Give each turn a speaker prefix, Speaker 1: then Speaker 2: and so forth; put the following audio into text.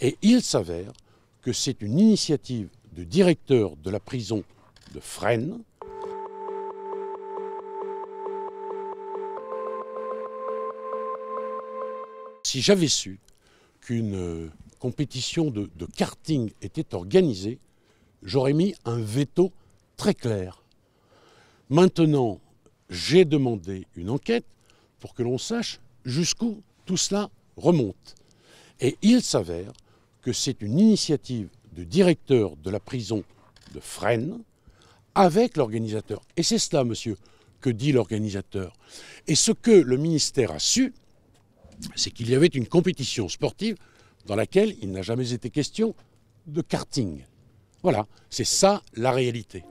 Speaker 1: Et il s'avère que c'est une initiative du directeur de la prison de Fresnes. Si j'avais su qu'une euh, compétition de, de, karting était organisée, j'aurais mis un veto très clair. Maintenant, j'ai demandé une enquête pour que l'on sache jusqu'où tout cela remonte. Et il s'avère que c'est une initiative du directeur de la prison de Fresnes avec l'organisateur. Et c'est cela, monsieur, que dit l'organisateur. Et ce que le ministère a su, c'est qu'il y avait une compétition sportive dans laquelle il n'a jamais été question de karting. Voilà, c'est ça la réalité.